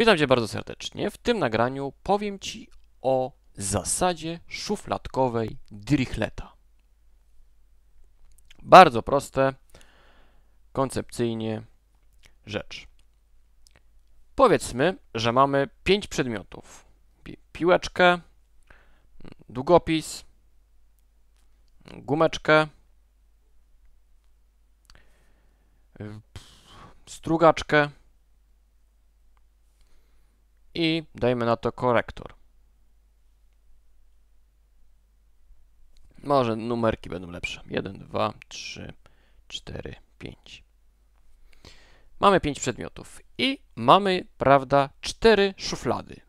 Witam Cię bardzo serdecznie. W tym nagraniu powiem Ci o zasadzie szufladkowej Dirichleta. Bardzo proste, koncepcyjnie rzecz. Powiedzmy, że mamy pięć przedmiotów. Pi piłeczkę, długopis, gumeczkę, strugaczkę, i dajmy na to korektor. Może numerki będą lepsze. 1, 2, 3, 4, 5. Mamy 5 przedmiotów i mamy, prawda, 4 szuflady.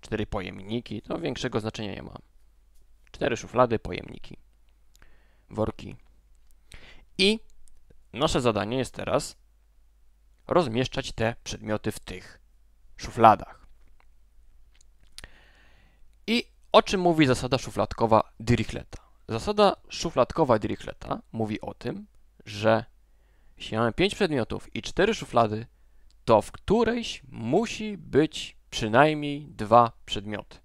4 pojemniki, to większego znaczenia nie ma. 4 szuflady, pojemniki, worki. I nasze zadanie jest teraz rozmieszczać te przedmioty w tych szufladach. I o czym mówi zasada szufladkowa Dirichleta? Zasada szufladkowa Dirichleta mówi o tym, że jeśli mamy 5 przedmiotów i 4 szuflady, to w którejś musi być przynajmniej dwa przedmioty.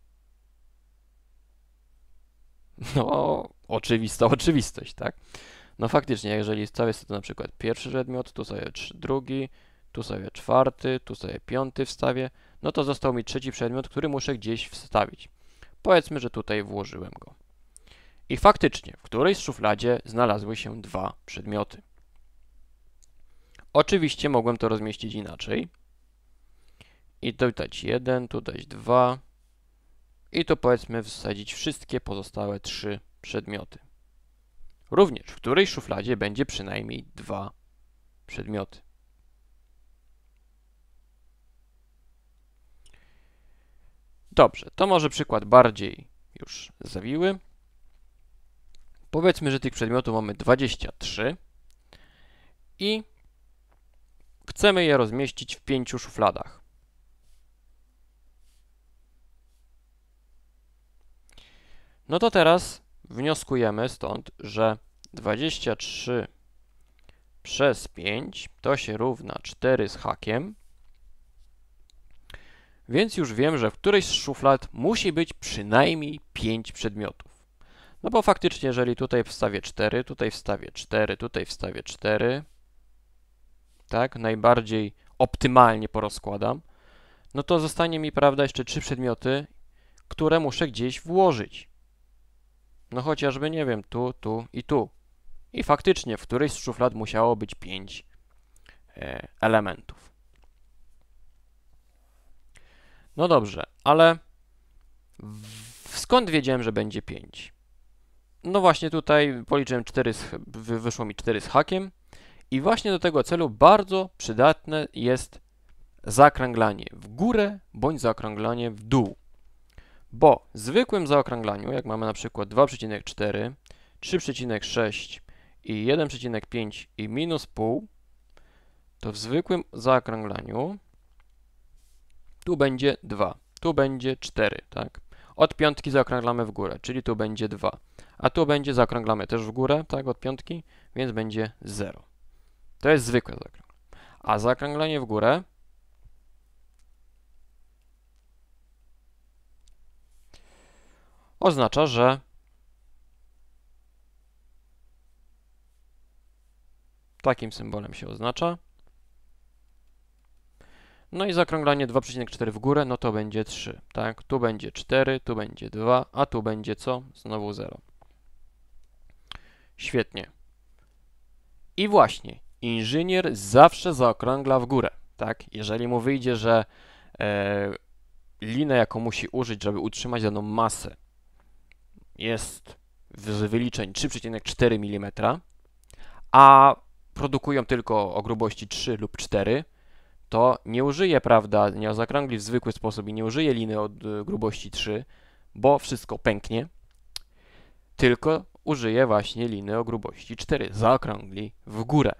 No, oczywista oczywistość, tak? No faktycznie, jeżeli jest cały to na przykład pierwszy przedmiot, tu sobie drugi, tu sobie czwarty, tu sobie piąty wstawię, no to został mi trzeci przedmiot, który muszę gdzieś wstawić. Powiedzmy, że tutaj włożyłem go. I faktycznie, w którejś szufladzie znalazły się dwa przedmioty. Oczywiście mogłem to rozmieścić inaczej. I tu dać jeden, tu dać dwa. I tu powiedzmy wsadzić wszystkie pozostałe trzy przedmioty. Również w której szufladzie będzie przynajmniej dwa przedmioty. Dobrze, to może przykład bardziej już zawiły. Powiedzmy, że tych przedmiotów mamy 23 i chcemy je rozmieścić w pięciu szufladach. No to teraz wnioskujemy stąd, że 23 przez 5 to się równa 4 z hakiem, więc już wiem, że w którejś z szuflad musi być przynajmniej 5 przedmiotów. No bo faktycznie, jeżeli tutaj wstawię 4, tutaj wstawię 4, tutaj wstawię 4, tak, najbardziej optymalnie porozkładam, no to zostanie mi, prawda, jeszcze 3 przedmioty, które muszę gdzieś włożyć. No chociażby, nie wiem, tu, tu i tu. I faktycznie w którejś z szuflad musiało być 5 e, elementów. No dobrze, ale skąd wiedziałem, że będzie 5? No właśnie tutaj policzyłem 4, z, wyszło mi 4 z hakiem i właśnie do tego celu bardzo przydatne jest zakręglanie w górę bądź zakręglanie w dół. Bo w zwykłym zaokrąglaniu, jak mamy na przykład 2,4, 3,6 i 1,5 i minus pół, to w zwykłym zaokrąglaniu tu będzie 2, tu będzie 4, tak? Od piątki zaokrąglamy w górę, czyli tu będzie 2. A tu będzie zaokrąglamy też w górę, tak, od piątki, więc będzie 0. To jest zwykłe zaokrąglenie. A zaokrąglenie w górę oznacza, że takim symbolem się oznacza, no i zaokrąglanie 2,4 w górę, no to będzie 3, tak? Tu będzie 4, tu będzie 2, a tu będzie co? Znowu 0. Świetnie. I właśnie, inżynier zawsze zaokrągla w górę, tak? Jeżeli mu wyjdzie, że e, linę, jaką musi użyć, żeby utrzymać daną masę, jest z wyliczeń 3,4 mm, a produkują tylko o grubości 3 lub 4 to nie użyję, prawda, nie zakrągli w zwykły sposób i nie użyję liny od y, grubości 3, bo wszystko pęknie, tylko użyję właśnie liny o grubości 4, zaokrągli w górę.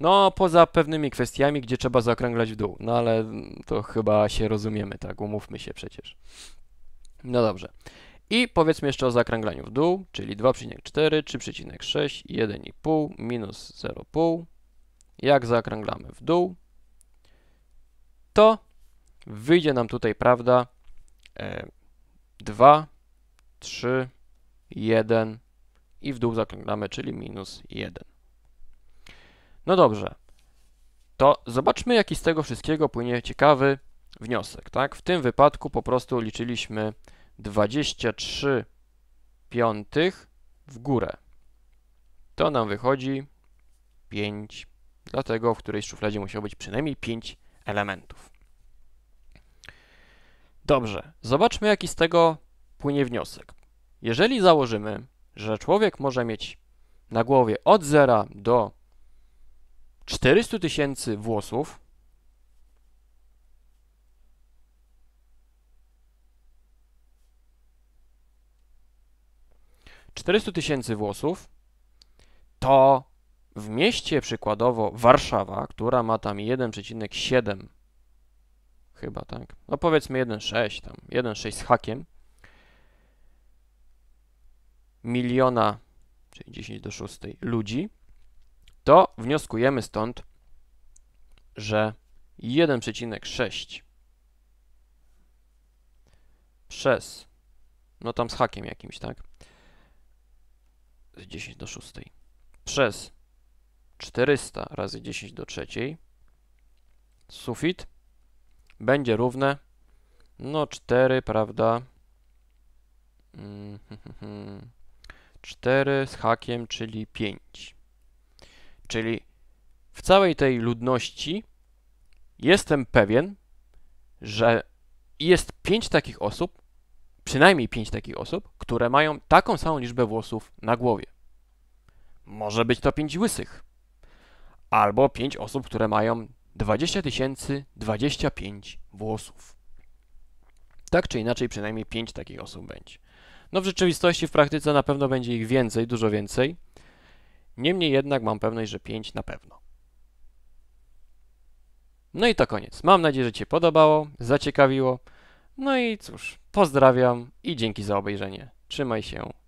No, poza pewnymi kwestiami, gdzie trzeba zaokrąglać w dół, no ale to chyba się rozumiemy, tak, umówmy się przecież. No dobrze. I powiedzmy jeszcze o zakręglaniu w dół, czyli 2,4, 3,6, 1,5, minus 0,5, jak zaokrąglamy w dół, to wyjdzie nam tutaj, prawda, 2, 3, 1 i w dół zaokrąglamy, czyli minus 1. No dobrze, to zobaczmy, jaki z tego wszystkiego płynie ciekawy wniosek, tak? W tym wypadku po prostu liczyliśmy 23 piątych w górę. To nam wychodzi 5 dlatego w którejś szufladzie musiało być przynajmniej 5 elementów. Dobrze, zobaczmy jaki z tego płynie wniosek. Jeżeli założymy, że człowiek może mieć na głowie od 0 do 400 tysięcy włosów, Czterystu tysięcy włosów, to w mieście przykładowo Warszawa, która ma tam 1,7 chyba, tak? No powiedzmy 1,6 tam, 1,6 z hakiem miliona, czyli 10 do 6 ludzi, to wnioskujemy stąd, że 1,6 przez, no tam z hakiem jakimś, tak? Z 10 do 6 przez 400 razy 10 do trzeciej, sufit będzie równe, no 4, prawda, 4 mm, hm, hm, hm. z hakiem, czyli 5. Czyli w całej tej ludności jestem pewien, że jest 5 takich osób, przynajmniej 5 takich osób, które mają taką samą liczbę włosów na głowie. Może być to 5 łysych, albo 5 osób, które mają 20 025 włosów. Tak czy inaczej, przynajmniej 5 takich osób będzie. No w rzeczywistości, w praktyce na pewno będzie ich więcej, dużo więcej. Niemniej jednak mam pewność, że 5 na pewno. No i to koniec. Mam nadzieję, że Cię podobało, zaciekawiło. No i cóż, pozdrawiam i dzięki za obejrzenie. Trzymaj się.